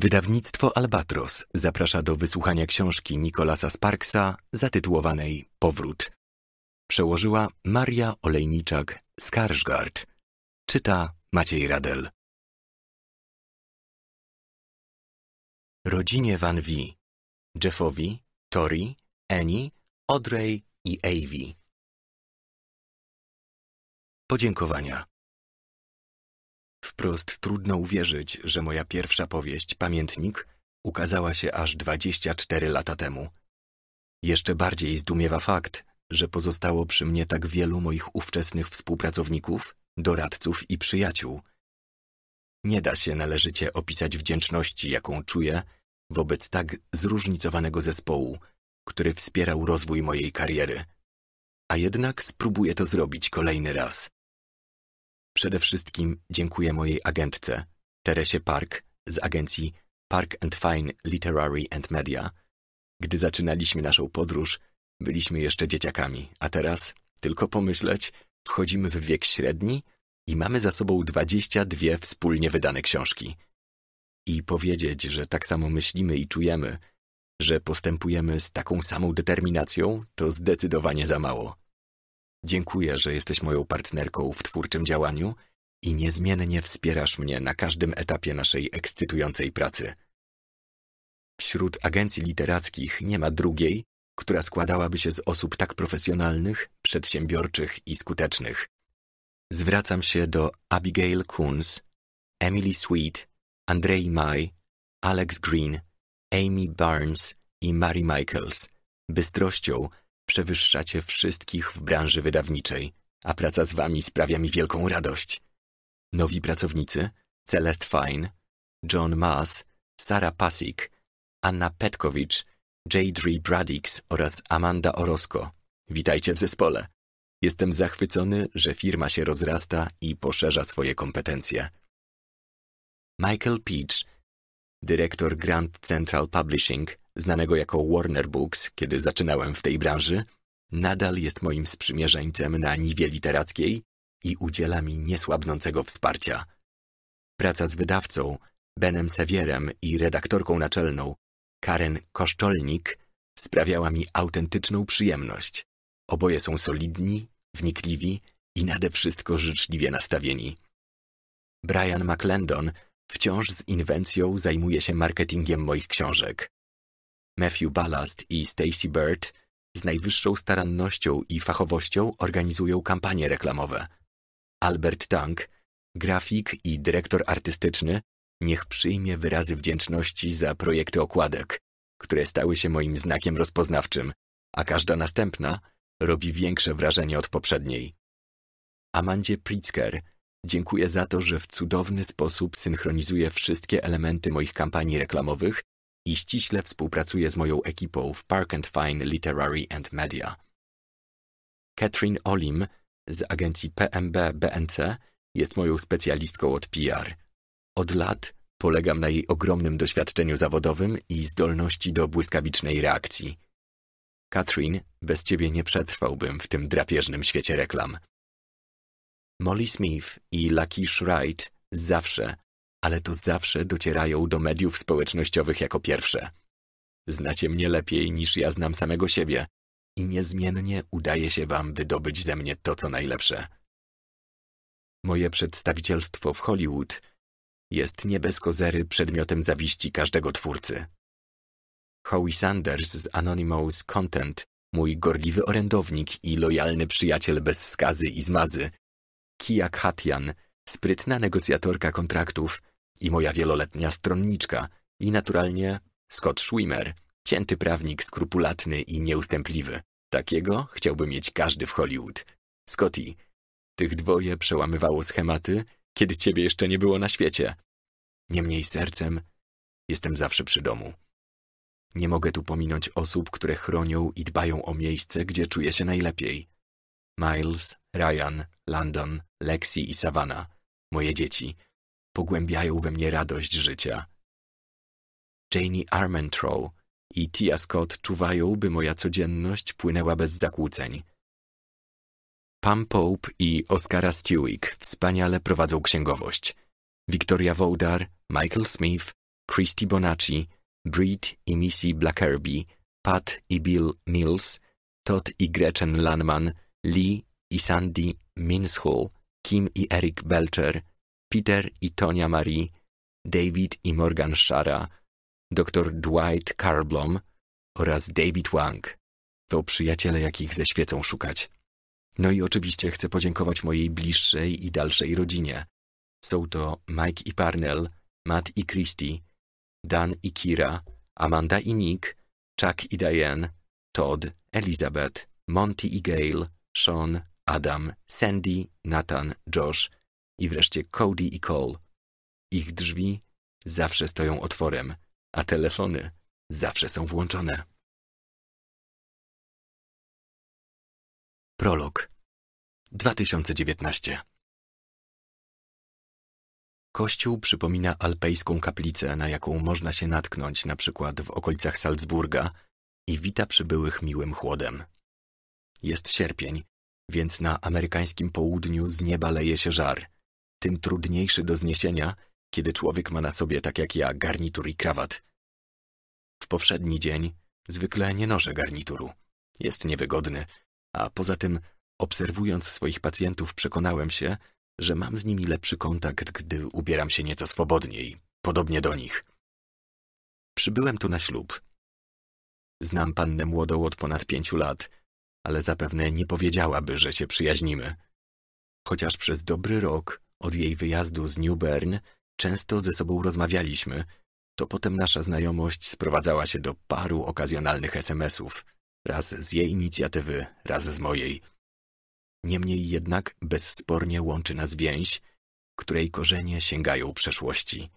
Wydawnictwo Albatros zaprasza do wysłuchania książki Nikolasa Sparksa zatytułowanej Powrót. Przełożyła Maria Olejniczak-Skarżgard. Czyta Maciej Radel. Rodzinie Van V. Jeffowi, Tori, Annie, Audrey i Avi. Podziękowania. Wprost trudno uwierzyć, że moja pierwsza powieść, Pamiętnik, ukazała się aż 24 lata temu. Jeszcze bardziej zdumiewa fakt, że pozostało przy mnie tak wielu moich ówczesnych współpracowników, doradców i przyjaciół. Nie da się należycie opisać wdzięczności, jaką czuję wobec tak zróżnicowanego zespołu, który wspierał rozwój mojej kariery. A jednak spróbuję to zrobić kolejny raz. Przede wszystkim dziękuję mojej agentce, Teresie Park z agencji Park and Fine Literary and Media. Gdy zaczynaliśmy naszą podróż, byliśmy jeszcze dzieciakami, a teraz, tylko pomyśleć, wchodzimy w wiek średni i mamy za sobą 22 wspólnie wydane książki. I powiedzieć, że tak samo myślimy i czujemy, że postępujemy z taką samą determinacją, to zdecydowanie za mało. Dziękuję, że jesteś moją partnerką w twórczym działaniu i niezmiennie wspierasz mnie na każdym etapie naszej ekscytującej pracy. Wśród agencji literackich nie ma drugiej, która składałaby się z osób tak profesjonalnych, przedsiębiorczych i skutecznych. Zwracam się do Abigail Coons, Emily Sweet, Andrei Mai, Alex Green, Amy Barnes i Mary Michaels, bystrością, Przewyższacie wszystkich w branży wydawniczej, a praca z wami sprawia mi wielką radość. Nowi pracownicy Celest Fine, John Maas, Sara Pasik, Anna Petkowicz, Jadri Bradix oraz Amanda Orozco. Witajcie w zespole. Jestem zachwycony, że firma się rozrasta i poszerza swoje kompetencje. Michael Peach, dyrektor Grand Central Publishing, znanego jako Warner Books, kiedy zaczynałem w tej branży, nadal jest moim sprzymierzeńcem na niwie literackiej i udziela mi niesłabnącego wsparcia. Praca z wydawcą, Benem Sewierem i redaktorką naczelną, Karen Koszczolnik, sprawiała mi autentyczną przyjemność. Oboje są solidni, wnikliwi i nade wszystko życzliwie nastawieni. Brian McLendon wciąż z inwencją zajmuje się marketingiem moich książek. Matthew Ballast i Stacey Bird z najwyższą starannością i fachowością organizują kampanie reklamowe. Albert Tank, grafik i dyrektor artystyczny, niech przyjmie wyrazy wdzięczności za projekty okładek, które stały się moim znakiem rozpoznawczym, a każda następna robi większe wrażenie od poprzedniej. Amandzie Pritzker dziękuję za to, że w cudowny sposób synchronizuje wszystkie elementy moich kampanii reklamowych i ściśle współpracuje z moją ekipą w Park and Fine Literary and Media. Catherine Olim z agencji PMB BNC jest moją specjalistką od PR. Od lat polegam na jej ogromnym doświadczeniu zawodowym i zdolności do błyskawicznej reakcji. Katrin, bez ciebie nie przetrwałbym w tym drapieżnym świecie reklam. Molly Smith i Lakish Wright zawsze ale to zawsze docierają do mediów społecznościowych jako pierwsze. Znacie mnie lepiej niż ja znam samego siebie i niezmiennie udaje się wam wydobyć ze mnie to, co najlepsze. Moje przedstawicielstwo w Hollywood jest nie bez kozery przedmiotem zawiści każdego twórcy. Howie Sanders z Anonymous Content, mój gorliwy orędownik i lojalny przyjaciel bez skazy i zmazy, Kijak Hatian – sprytna negocjatorka kontraktów i moja wieloletnia stronniczka i naturalnie Scott Schwimmer, cięty prawnik skrupulatny i nieustępliwy. Takiego chciałby mieć każdy w Hollywood. Scotty, tych dwoje przełamywało schematy, kiedy ciebie jeszcze nie było na świecie. Niemniej sercem jestem zawsze przy domu. Nie mogę tu pominąć osób, które chronią i dbają o miejsce, gdzie czuję się najlepiej. Miles, Ryan, London, Lexi i Savannah moje dzieci, pogłębiają we mnie radość życia. Janie Armentrout i Tia Scott czuwają, by moja codzienność płynęła bez zakłóceń. Pam Pope i Oscara Stewick wspaniale prowadzą księgowość. Victoria Wołdar, Michael Smith, Christy Bonacci, Breed i Missy Blackerby, Pat i Bill Mills, Todd i Gretchen Lanman, Lee i Sandy Minshull Kim i Eric Belcher, Peter i Tonia Marie, David i Morgan Shara, dr Dwight Carblom oraz David Wang. To przyjaciele, jakich ze świecą szukać. No i oczywiście chcę podziękować mojej bliższej i dalszej rodzinie. Są to Mike i Parnell, Matt i Christy, Dan i Kira, Amanda i Nick, Chuck i Diane, Todd, Elizabeth, Monty i Gail, Sean, Adam, Sandy, Nathan, Josh i wreszcie Cody i Cole. Ich drzwi zawsze stoją otworem, a telefony zawsze są włączone. Prolog 2019 Kościół przypomina alpejską kaplicę, na jaką można się natknąć na przykład w okolicach Salzburga i wita przybyłych miłym chłodem. Jest sierpień więc na amerykańskim południu z nieba leje się żar, tym trudniejszy do zniesienia, kiedy człowiek ma na sobie, tak jak ja, garnitur i krawat. W poprzedni dzień zwykle nie noszę garnituru. Jest niewygodny, a poza tym, obserwując swoich pacjentów, przekonałem się, że mam z nimi lepszy kontakt, gdy ubieram się nieco swobodniej, podobnie do nich. Przybyłem tu na ślub. Znam pannę młodą od ponad pięciu lat – ale zapewne nie powiedziałaby, że się przyjaźnimy. Chociaż przez dobry rok od jej wyjazdu z New Bern często ze sobą rozmawialiśmy, to potem nasza znajomość sprowadzała się do paru okazjonalnych SMS-ów, raz z jej inicjatywy, raz z mojej. Niemniej jednak bezspornie łączy nas więź, której korzenie sięgają przeszłości.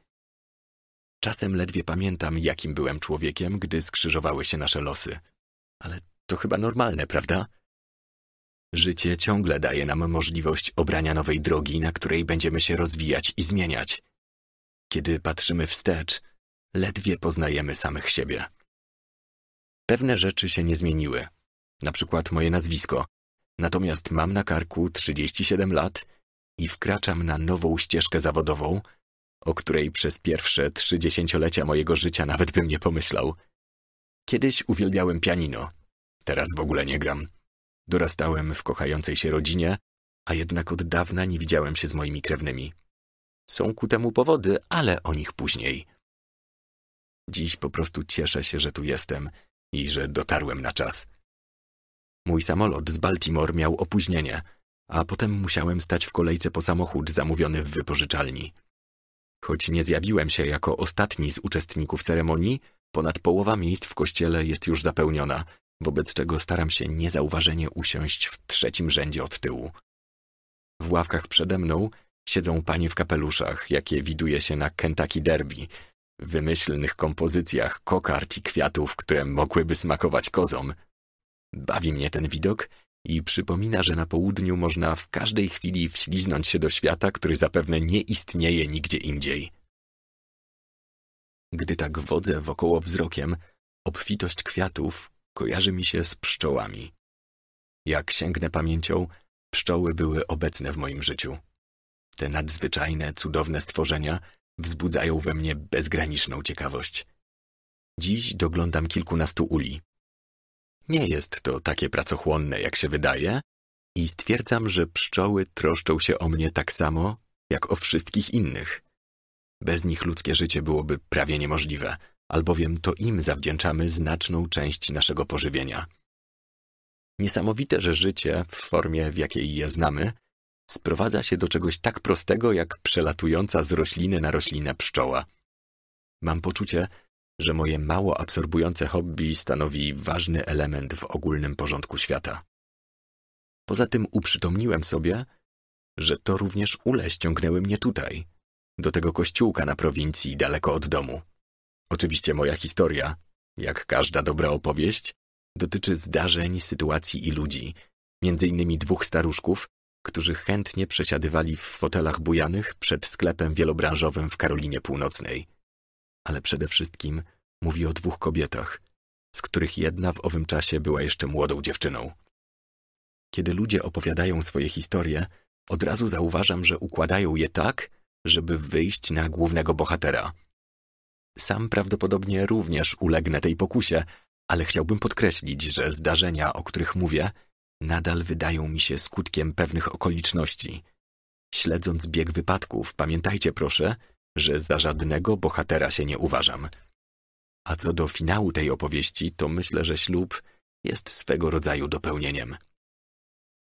Czasem ledwie pamiętam, jakim byłem człowiekiem, gdy skrzyżowały się nasze losy, ale to chyba normalne, prawda? Życie ciągle daje nam możliwość obrania nowej drogi, na której będziemy się rozwijać i zmieniać. Kiedy patrzymy wstecz, ledwie poznajemy samych siebie. Pewne rzeczy się nie zmieniły, na przykład moje nazwisko, natomiast mam na karku 37 lat i wkraczam na nową ścieżkę zawodową, o której przez pierwsze trzy dziesięciolecia mojego życia nawet bym nie pomyślał. Kiedyś uwielbiałem pianino, Teraz w ogóle nie gram. Dorastałem w kochającej się rodzinie, a jednak od dawna nie widziałem się z moimi krewnymi. Są ku temu powody, ale o nich później. Dziś po prostu cieszę się, że tu jestem i że dotarłem na czas. Mój samolot z Baltimore miał opóźnienie, a potem musiałem stać w kolejce po samochód zamówiony w wypożyczalni. Choć nie zjawiłem się jako ostatni z uczestników ceremonii, ponad połowa miejsc w kościele jest już zapełniona – wobec czego staram się niezauważenie usiąść w trzecim rzędzie od tyłu. W ławkach przede mną siedzą panie w kapeluszach, jakie widuje się na Kentucky Derby, w wymyślnych kompozycjach kokard i kwiatów, które mogłyby smakować kozom. Bawi mnie ten widok i przypomina, że na południu można w każdej chwili wśliznąć się do świata, który zapewne nie istnieje nigdzie indziej. Gdy tak wodzę wokoło wzrokiem, obfitość kwiatów, kojarzy mi się z pszczołami. Jak sięgnę pamięcią, pszczoły były obecne w moim życiu. Te nadzwyczajne, cudowne stworzenia wzbudzają we mnie bezgraniczną ciekawość. Dziś doglądam kilkunastu uli. Nie jest to takie pracochłonne, jak się wydaje, i stwierdzam, że pszczoły troszczą się o mnie tak samo, jak o wszystkich innych. Bez nich ludzkie życie byłoby prawie niemożliwe – albowiem to im zawdzięczamy znaczną część naszego pożywienia. Niesamowite, że życie, w formie w jakiej je znamy, sprowadza się do czegoś tak prostego jak przelatująca z rośliny na roślinę pszczoła. Mam poczucie, że moje mało absorbujące hobby stanowi ważny element w ogólnym porządku świata. Poza tym uprzytomniłem sobie, że to również ule ściągnęły mnie tutaj, do tego kościółka na prowincji daleko od domu. Oczywiście moja historia, jak każda dobra opowieść, dotyczy zdarzeń, sytuacji i ludzi, między innymi dwóch staruszków, którzy chętnie przesiadywali w fotelach bujanych przed sklepem wielobranżowym w Karolinie Północnej. Ale przede wszystkim mówi o dwóch kobietach, z których jedna w owym czasie była jeszcze młodą dziewczyną. Kiedy ludzie opowiadają swoje historie, od razu zauważam, że układają je tak, żeby wyjść na głównego bohatera – sam prawdopodobnie również ulegnę tej pokusie, ale chciałbym podkreślić, że zdarzenia, o których mówię, nadal wydają mi się skutkiem pewnych okoliczności. Śledząc bieg wypadków, pamiętajcie proszę, że za żadnego bohatera się nie uważam. A co do finału tej opowieści, to myślę, że ślub jest swego rodzaju dopełnieniem.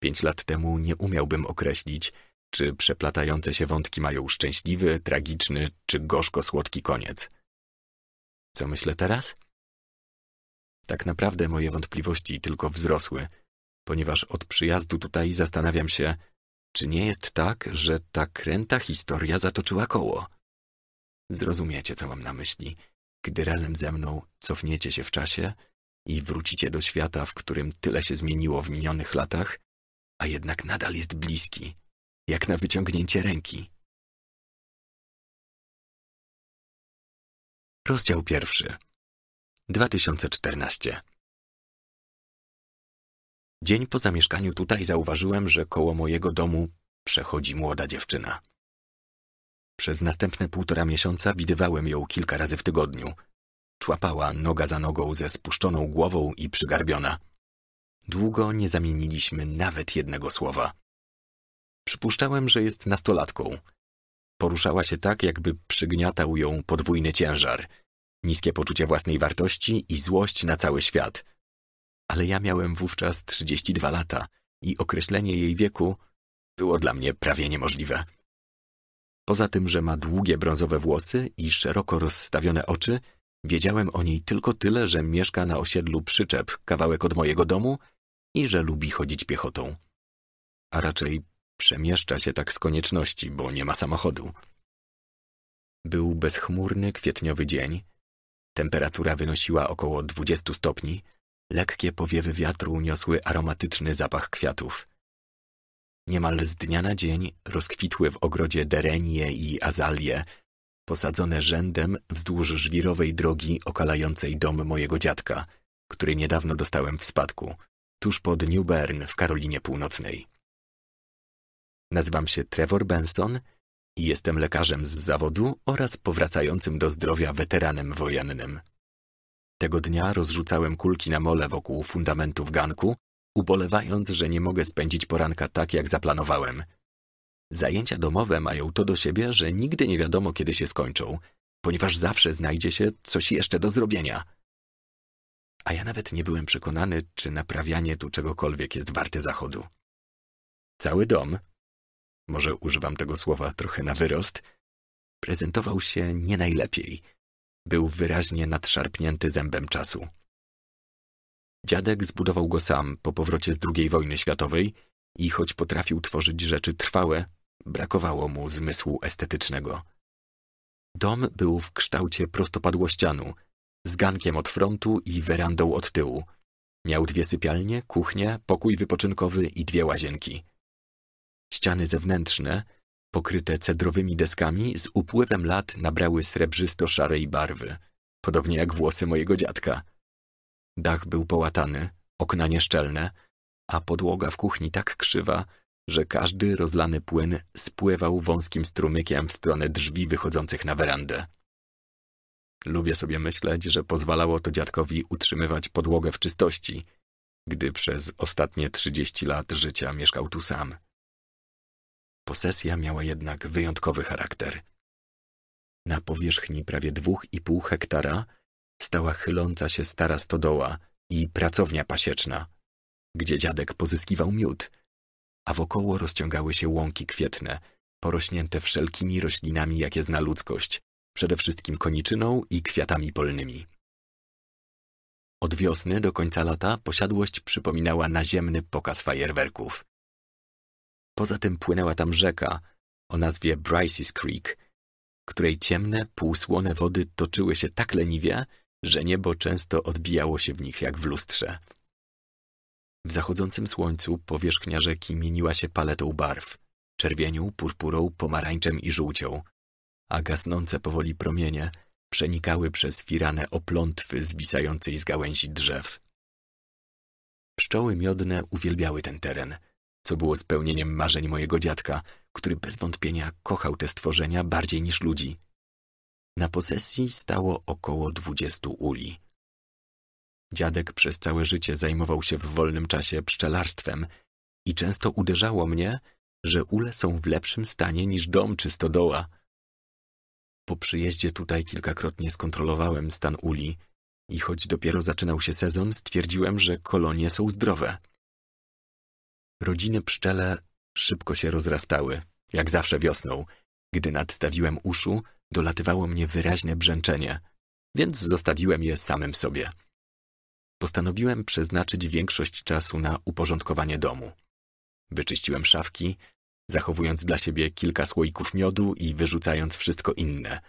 Pięć lat temu nie umiałbym określić, czy przeplatające się wątki mają szczęśliwy, tragiczny czy gorzko słodki koniec. Co myślę teraz? Tak naprawdę moje wątpliwości tylko wzrosły, ponieważ od przyjazdu tutaj zastanawiam się, czy nie jest tak, że ta kręta historia zatoczyła koło? Zrozumiecie, co mam na myśli, gdy razem ze mną cofniecie się w czasie i wrócicie do świata, w którym tyle się zmieniło w minionych latach, a jednak nadal jest bliski, jak na wyciągnięcie ręki. Rozdział pierwszy. 2014. Dzień po zamieszkaniu tutaj zauważyłem, że koło mojego domu przechodzi młoda dziewczyna. Przez następne półtora miesiąca widywałem ją kilka razy w tygodniu. Człapała noga za nogą ze spuszczoną głową i przygarbiona. Długo nie zamieniliśmy nawet jednego słowa. Przypuszczałem, że jest nastolatką, Poruszała się tak, jakby przygniatał ją podwójny ciężar. Niskie poczucie własnej wartości i złość na cały świat. Ale ja miałem wówczas 32 lata i określenie jej wieku było dla mnie prawie niemożliwe. Poza tym, że ma długie brązowe włosy i szeroko rozstawione oczy, wiedziałem o niej tylko tyle, że mieszka na osiedlu przyczep, kawałek od mojego domu i że lubi chodzić piechotą. A raczej Przemieszcza się tak z konieczności, bo nie ma samochodu. Był bezchmurny kwietniowy dzień. Temperatura wynosiła około 20 stopni. Lekkie powiewy wiatru niosły aromatyczny zapach kwiatów. Niemal z dnia na dzień rozkwitły w ogrodzie derenie i azalie, posadzone rzędem wzdłuż żwirowej drogi okalającej dom mojego dziadka, który niedawno dostałem w spadku, tuż pod New Bern w Karolinie Północnej. Nazywam się Trevor Benson i jestem lekarzem z zawodu oraz powracającym do zdrowia weteranem wojennym. Tego dnia rozrzucałem kulki na mole wokół fundamentów ganku, ubolewając, że nie mogę spędzić poranka tak, jak zaplanowałem. Zajęcia domowe mają to do siebie, że nigdy nie wiadomo, kiedy się skończą, ponieważ zawsze znajdzie się coś jeszcze do zrobienia. A ja nawet nie byłem przekonany, czy naprawianie tu czegokolwiek jest warte zachodu. Cały dom, może używam tego słowa trochę na wyrost, prezentował się nie najlepiej. Był wyraźnie nadszarpnięty zębem czasu. Dziadek zbudował go sam po powrocie z II wojny światowej i choć potrafił tworzyć rzeczy trwałe, brakowało mu zmysłu estetycznego. Dom był w kształcie prostopadłościanu, z gankiem od frontu i werandą od tyłu. Miał dwie sypialnie, kuchnię, pokój wypoczynkowy i dwie łazienki. Ściany zewnętrzne, pokryte cedrowymi deskami, z upływem lat nabrały srebrzysto-szarej barwy, podobnie jak włosy mojego dziadka. Dach był połatany, okna nieszczelne, a podłoga w kuchni tak krzywa, że każdy rozlany płyn spływał wąskim strumykiem w stronę drzwi wychodzących na werandę. Lubię sobie myśleć, że pozwalało to dziadkowi utrzymywać podłogę w czystości, gdy przez ostatnie trzydzieści lat życia mieszkał tu sam. Posesja miała jednak wyjątkowy charakter. Na powierzchni prawie dwóch i pół hektara stała chyląca się stara stodoła i pracownia pasieczna, gdzie dziadek pozyskiwał miód, a wokoło rozciągały się łąki kwietne, porośnięte wszelkimi roślinami, jakie zna ludzkość, przede wszystkim koniczyną i kwiatami polnymi. Od wiosny do końca lata posiadłość przypominała naziemny pokaz fajerwerków. Poza tym płynęła tam rzeka o nazwie Bryce's Creek, której ciemne, półsłone wody toczyły się tak leniwie, że niebo często odbijało się w nich jak w lustrze. W zachodzącym słońcu powierzchnia rzeki mieniła się paletą barw czerwienią, purpurą, pomarańczem i żółcią, a gasnące powoli promienie przenikały przez firane oplątwy zwisającej z gałęzi drzew. Pszczoły miodne uwielbiały ten teren – co było spełnieniem marzeń mojego dziadka, który bez wątpienia kochał te stworzenia bardziej niż ludzi. Na posesji stało około dwudziestu uli. Dziadek przez całe życie zajmował się w wolnym czasie pszczelarstwem i często uderzało mnie, że ule są w lepszym stanie niż dom czy stodoła. Po przyjeździe tutaj kilkakrotnie skontrolowałem stan uli i choć dopiero zaczynał się sezon, stwierdziłem, że kolonie są zdrowe. Rodziny pszczele szybko się rozrastały, jak zawsze wiosną. Gdy nadstawiłem uszu, dolatywało mnie wyraźne brzęczenie, więc zostawiłem je samym sobie. Postanowiłem przeznaczyć większość czasu na uporządkowanie domu. Wyczyściłem szafki, zachowując dla siebie kilka słoików miodu i wyrzucając wszystko inne.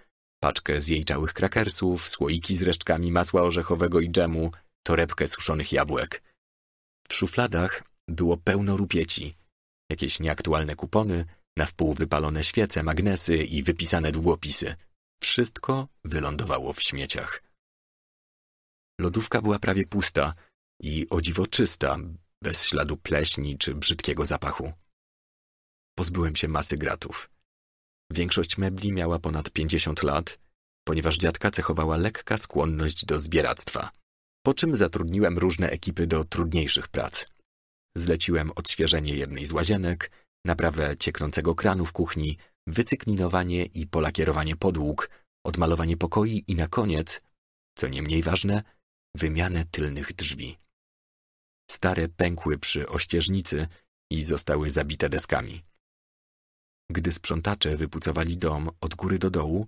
Paczkę z zjejczałych krakersów, słoiki z resztkami masła orzechowego i dżemu, torebkę suszonych jabłek. W szufladach było pełno rupieci. Jakieś nieaktualne kupony, na wpół wypalone świece, magnesy i wypisane długopisy. Wszystko wylądowało w śmieciach. Lodówka była prawie pusta i o dziwo czysta, bez śladu pleśni czy brzydkiego zapachu. Pozbyłem się masy gratów. Większość mebli miała ponad pięćdziesiąt lat, ponieważ dziadka cechowała lekka skłonność do zbieractwa, po czym zatrudniłem różne ekipy do trudniejszych prac. Zleciłem odświeżenie jednej z łazienek, naprawę cieknącego kranu w kuchni, wycyklinowanie i polakierowanie podłóg, odmalowanie pokoi i na koniec, co nie mniej ważne, wymianę tylnych drzwi. Stare pękły przy ościeżnicy i zostały zabite deskami. Gdy sprzątacze wypucowali dom od góry do dołu,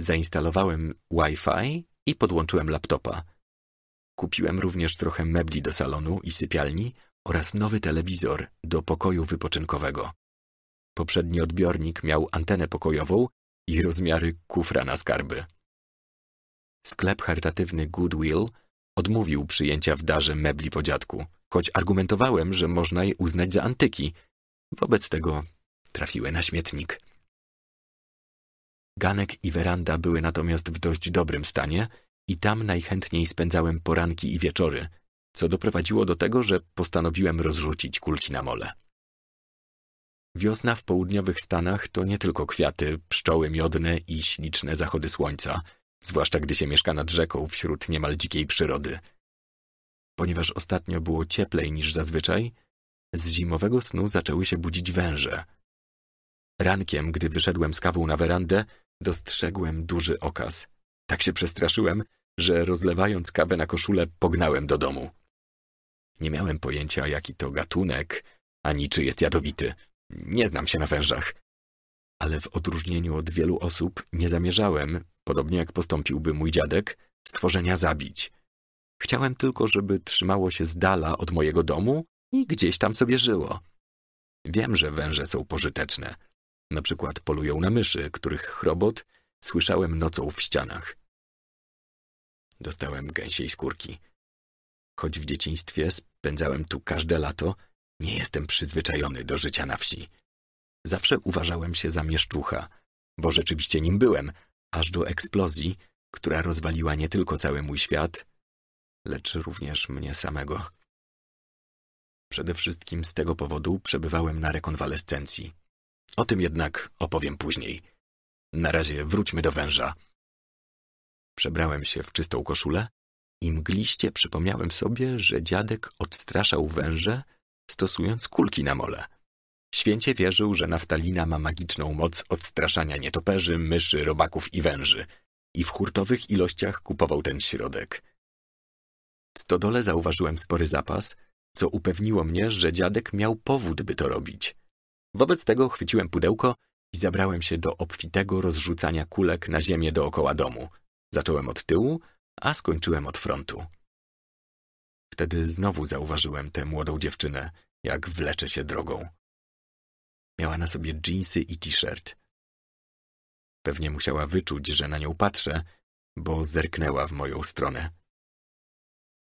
zainstalowałem Wi-Fi i podłączyłem laptopa. Kupiłem również trochę mebli do salonu i sypialni oraz nowy telewizor do pokoju wypoczynkowego. Poprzedni odbiornik miał antenę pokojową i rozmiary kufra na skarby. Sklep charytatywny Goodwill odmówił przyjęcia w darze mebli po dziadku, choć argumentowałem, że można je uznać za antyki. Wobec tego trafiły na śmietnik. Ganek i weranda były natomiast w dość dobrym stanie i tam najchętniej spędzałem poranki i wieczory, co doprowadziło do tego, że postanowiłem rozrzucić kulki na mole. Wiosna w południowych Stanach to nie tylko kwiaty, pszczoły miodne i śliczne zachody słońca, zwłaszcza gdy się mieszka nad rzeką wśród niemal dzikiej przyrody. Ponieważ ostatnio było cieplej niż zazwyczaj, z zimowego snu zaczęły się budzić węże. Rankiem, gdy wyszedłem z kawą na werandę, dostrzegłem duży okaz. Tak się przestraszyłem, że rozlewając kawę na koszulę, pognałem do domu. Nie miałem pojęcia, jaki to gatunek, ani czy jest jadowity. Nie znam się na wężach. Ale w odróżnieniu od wielu osób nie zamierzałem, podobnie jak postąpiłby mój dziadek, stworzenia zabić. Chciałem tylko, żeby trzymało się z dala od mojego domu i gdzieś tam sobie żyło. Wiem, że węże są pożyteczne. Na przykład polują na myszy, których chrobot słyszałem nocą w ścianach. Dostałem gęsiej skórki. Choć w dzieciństwie spędzałem tu każde lato, nie jestem przyzwyczajony do życia na wsi. Zawsze uważałem się za mieszczucha, bo rzeczywiście nim byłem, aż do eksplozji, która rozwaliła nie tylko cały mój świat, lecz również mnie samego. Przede wszystkim z tego powodu przebywałem na rekonwalescencji. O tym jednak opowiem później. Na razie wróćmy do węża. Przebrałem się w czystą koszulę i mgliście przypomniałem sobie, że dziadek odstraszał węże, stosując kulki na mole. Święcie wierzył, że naftalina ma magiczną moc odstraszania nietoperzy, myszy, robaków i węży i w hurtowych ilościach kupował ten środek. W stodole zauważyłem spory zapas, co upewniło mnie, że dziadek miał powód, by to robić. Wobec tego chwyciłem pudełko i zabrałem się do obfitego rozrzucania kulek na ziemię dookoła domu, Zacząłem od tyłu, a skończyłem od frontu. Wtedy znowu zauważyłem tę młodą dziewczynę, jak wlecze się drogą. Miała na sobie dżinsy i t-shirt. Pewnie musiała wyczuć, że na nią patrzę, bo zerknęła w moją stronę.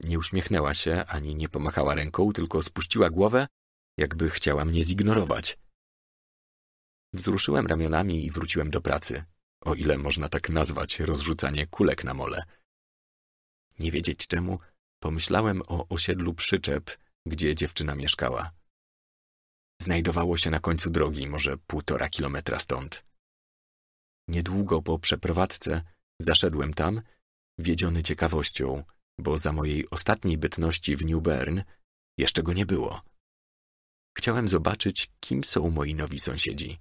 Nie uśmiechnęła się ani nie pomachała ręką, tylko spuściła głowę, jakby chciała mnie zignorować. Wzruszyłem ramionami i wróciłem do pracy o ile można tak nazwać rozrzucanie kulek na mole. Nie wiedzieć czemu, pomyślałem o osiedlu przyczep, gdzie dziewczyna mieszkała. Znajdowało się na końcu drogi, może półtora kilometra stąd. Niedługo po przeprowadzce zaszedłem tam, wiedziony ciekawością, bo za mojej ostatniej bytności w New Bern jeszcze go nie było. Chciałem zobaczyć, kim są moi nowi sąsiedzi.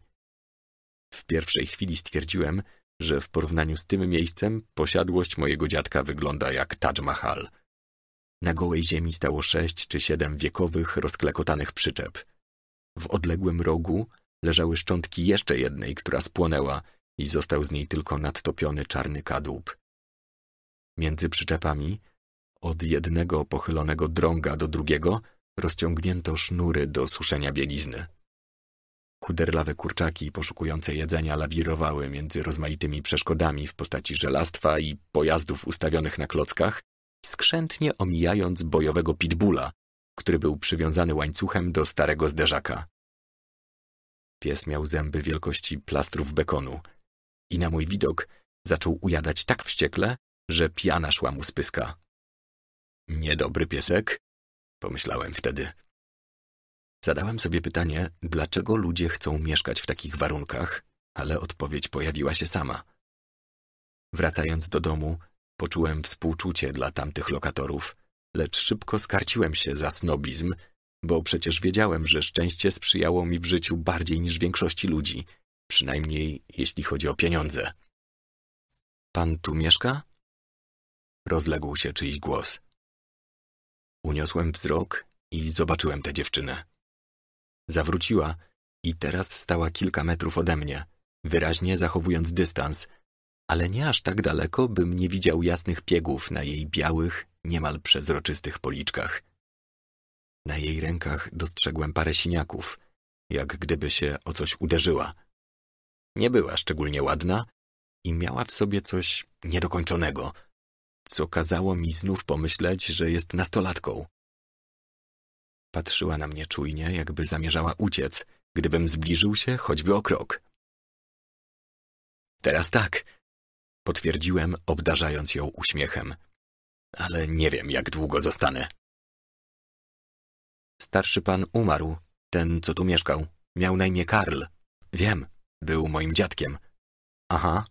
W pierwszej chwili stwierdziłem, że w porównaniu z tym miejscem posiadłość mojego dziadka wygląda jak Taj Mahal. Na gołej ziemi stało sześć czy siedem wiekowych, rozklekotanych przyczep. W odległym rogu leżały szczątki jeszcze jednej, która spłonęła i został z niej tylko nadtopiony czarny kadłub. Między przyczepami, od jednego pochylonego drąga do drugiego, rozciągnięto sznury do suszenia bielizny. Kuderlawe kurczaki poszukujące jedzenia lawirowały między rozmaitymi przeszkodami w postaci żelastwa i pojazdów ustawionych na klockach, skrzętnie omijając bojowego pitbula, który był przywiązany łańcuchem do starego zderzaka. Pies miał zęby wielkości plastrów bekonu i na mój widok zaczął ujadać tak wściekle, że piana szła mu z pyska. Niedobry piesek, pomyślałem wtedy. Zadałem sobie pytanie, dlaczego ludzie chcą mieszkać w takich warunkach, ale odpowiedź pojawiła się sama. Wracając do domu, poczułem współczucie dla tamtych lokatorów, lecz szybko skarciłem się za snobizm, bo przecież wiedziałem, że szczęście sprzyjało mi w życiu bardziej niż większości ludzi, przynajmniej jeśli chodzi o pieniądze. Pan tu mieszka? Rozległ się czyjś głos. Uniosłem wzrok i zobaczyłem tę dziewczynę. Zawróciła i teraz stała kilka metrów ode mnie, wyraźnie zachowując dystans, ale nie aż tak daleko, bym nie widział jasnych piegów na jej białych, niemal przezroczystych policzkach. Na jej rękach dostrzegłem parę siniaków, jak gdyby się o coś uderzyła. Nie była szczególnie ładna i miała w sobie coś niedokończonego, co kazało mi znów pomyśleć, że jest nastolatką. Patrzyła na mnie czujnie, jakby zamierzała uciec, gdybym zbliżył się choćby o krok. Teraz tak, potwierdziłem, obdarzając ją uśmiechem. Ale nie wiem, jak długo zostanę. Starszy pan umarł, ten, co tu mieszkał. Miał na imię Karl. Wiem, był moim dziadkiem. Aha.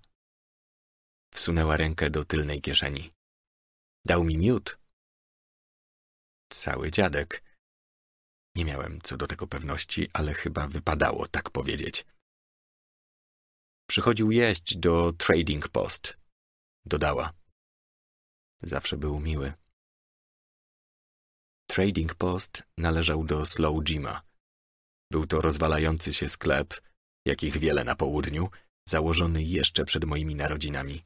Wsunęła rękę do tylnej kieszeni. Dał mi miód. Cały dziadek. Nie miałem co do tego pewności, ale chyba wypadało tak powiedzieć. Przychodził jeść do Trading Post, dodała. Zawsze był miły. Trading Post należał do Slow Jima. Był to rozwalający się sklep, jakich wiele na południu, założony jeszcze przed moimi narodzinami.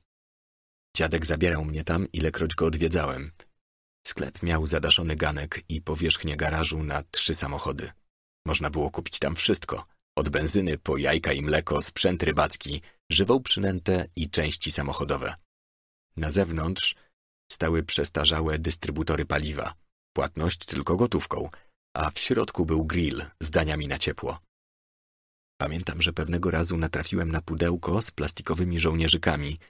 Dziadek zabierał mnie tam, ilekroć go odwiedzałem – Sklep miał zadaszony ganek i powierzchnię garażu na trzy samochody. Można było kupić tam wszystko. Od benzyny po jajka i mleko, sprzęt rybacki, żywą przynętę i części samochodowe. Na zewnątrz stały przestarzałe dystrybutory paliwa. Płatność tylko gotówką, a w środku był grill z daniami na ciepło. Pamiętam, że pewnego razu natrafiłem na pudełko z plastikowymi żołnierzykami –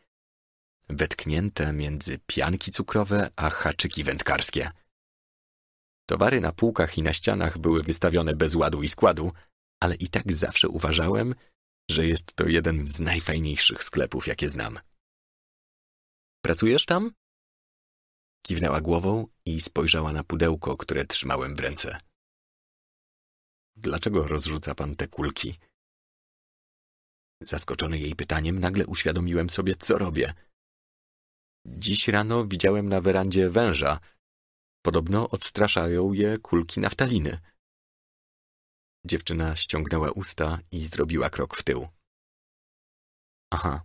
wetknięte między pianki cukrowe a haczyki wędkarskie. Towary na półkach i na ścianach były wystawione bez ładu i składu, ale i tak zawsze uważałem, że jest to jeden z najfajniejszych sklepów, jakie znam. Pracujesz tam? Kiwnęła głową i spojrzała na pudełko, które trzymałem w ręce. Dlaczego rozrzuca pan te kulki? Zaskoczony jej pytaniem, nagle uświadomiłem sobie, co robię – Dziś rano widziałem na werandzie węża. Podobno odstraszają je kulki naftaliny. Dziewczyna ściągnęła usta i zrobiła krok w tył. Aha.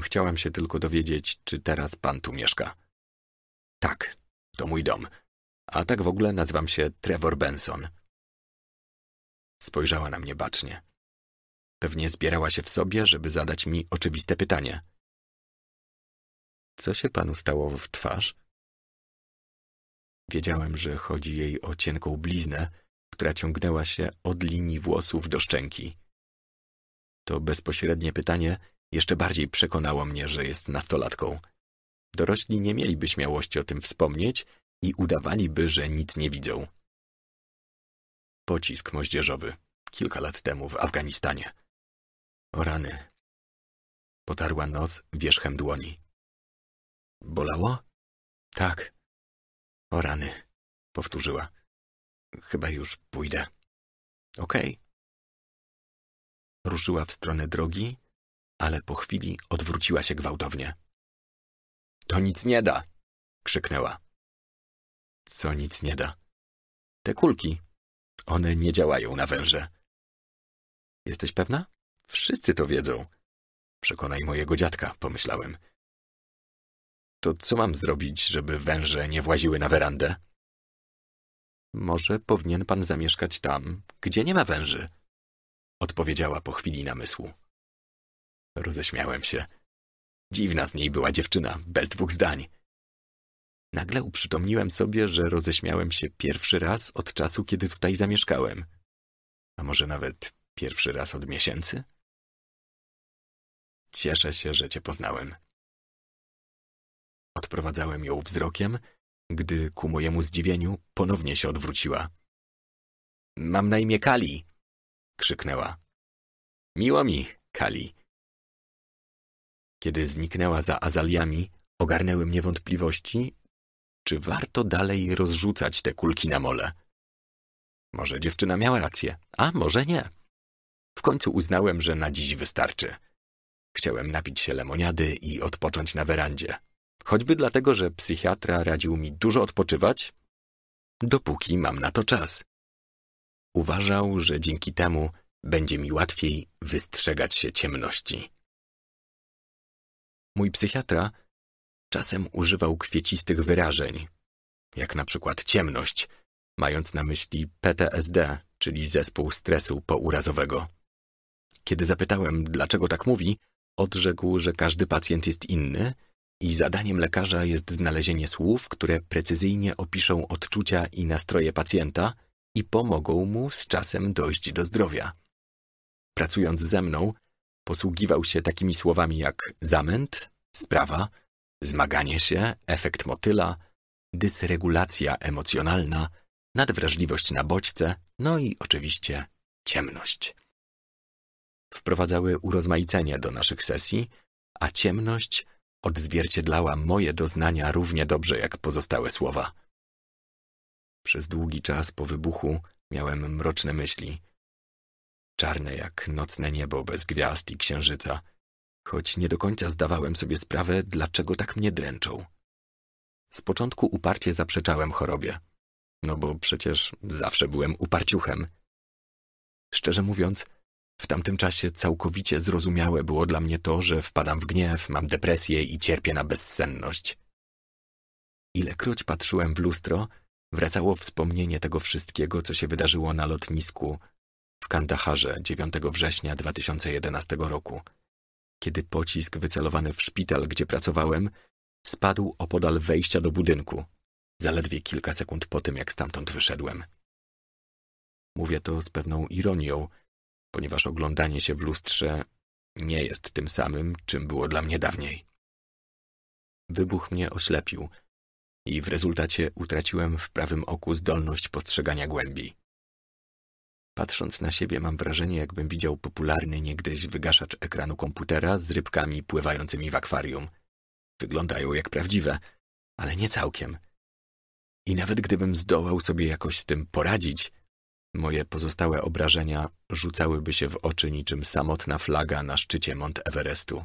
Chciałam się tylko dowiedzieć, czy teraz pan tu mieszka. Tak, to mój dom. A tak w ogóle nazywam się Trevor Benson. Spojrzała na mnie bacznie. Pewnie zbierała się w sobie, żeby zadać mi oczywiste pytanie. Co się panu stało w twarz? Wiedziałem, że chodzi jej o cienką bliznę, która ciągnęła się od linii włosów do szczęki. To bezpośrednie pytanie jeszcze bardziej przekonało mnie, że jest nastolatką. Dorośli nie mieliby śmiałości o tym wspomnieć i udawaliby, że nic nie widzą. Pocisk moździerzowy kilka lat temu w Afganistanie. O rany. Potarła nos wierzchem dłoni. Bolało? Tak. O rany, powtórzyła. Chyba już pójdę. Okej. Okay. Ruszyła w stronę drogi, ale po chwili odwróciła się gwałtownie. To nic nie da! krzyknęła. Co nic nie da? Te kulki. One nie działają na węże. Jesteś pewna? Wszyscy to wiedzą. Przekonaj mojego dziadka, pomyślałem. To co mam zrobić, żeby węże nie właziły na werandę? Może powinien pan zamieszkać tam, gdzie nie ma węży, odpowiedziała po chwili namysłu. Roześmiałem się. Dziwna z niej była dziewczyna, bez dwóch zdań. Nagle uprzytomniłem sobie, że roześmiałem się pierwszy raz od czasu, kiedy tutaj zamieszkałem. A może nawet pierwszy raz od miesięcy? Cieszę się, że cię poznałem, Odprowadzałem ją wzrokiem, gdy ku mojemu zdziwieniu ponownie się odwróciła. Mam na imię Kali, krzyknęła. Miło mi, Kali. Kiedy zniknęła za azaliami, ogarnęły mnie wątpliwości, czy warto dalej rozrzucać te kulki na mole. Może dziewczyna miała rację, a może nie. W końcu uznałem, że na dziś wystarczy. Chciałem napić się lemoniady i odpocząć na werandzie. Choćby dlatego, że psychiatra radził mi dużo odpoczywać, dopóki mam na to czas. Uważał, że dzięki temu będzie mi łatwiej wystrzegać się ciemności. Mój psychiatra czasem używał kwiecistych wyrażeń, jak na przykład ciemność, mając na myśli PTSD, czyli zespół stresu pourazowego. Kiedy zapytałem, dlaczego tak mówi, odrzekł, że każdy pacjent jest inny i zadaniem lekarza jest znalezienie słów, które precyzyjnie opiszą odczucia i nastroje pacjenta i pomogą mu z czasem dojść do zdrowia. Pracując ze mną, posługiwał się takimi słowami jak zamęt, sprawa, zmaganie się, efekt motyla, dysregulacja emocjonalna, nadwrażliwość na bodźce, no i oczywiście ciemność. Wprowadzały urozmaicenie do naszych sesji, a ciemność odzwierciedlała moje doznania równie dobrze jak pozostałe słowa. Przez długi czas po wybuchu miałem mroczne myśli. Czarne jak nocne niebo bez gwiazd i księżyca, choć nie do końca zdawałem sobie sprawę, dlaczego tak mnie dręczą. Z początku uparcie zaprzeczałem chorobie, no bo przecież zawsze byłem uparciuchem. Szczerze mówiąc, w tamtym czasie całkowicie zrozumiałe było dla mnie to, że wpadam w gniew, mam depresję i cierpię na bezsenność. Ilekroć patrzyłem w lustro, wracało wspomnienie tego wszystkiego, co się wydarzyło na lotnisku w Kandaharze 9 września 2011 roku, kiedy pocisk wycelowany w szpital, gdzie pracowałem, spadł opodal wejścia do budynku, zaledwie kilka sekund po tym, jak stamtąd wyszedłem. Mówię to z pewną ironią, ponieważ oglądanie się w lustrze nie jest tym samym, czym było dla mnie dawniej. Wybuch mnie oślepił i w rezultacie utraciłem w prawym oku zdolność postrzegania głębi. Patrząc na siebie mam wrażenie, jakbym widział popularny niegdyś wygaszacz ekranu komputera z rybkami pływającymi w akwarium. Wyglądają jak prawdziwe, ale nie całkiem. I nawet gdybym zdołał sobie jakoś z tym poradzić, Moje pozostałe obrażenia rzucałyby się w oczy niczym samotna flaga na szczycie Mont Everestu.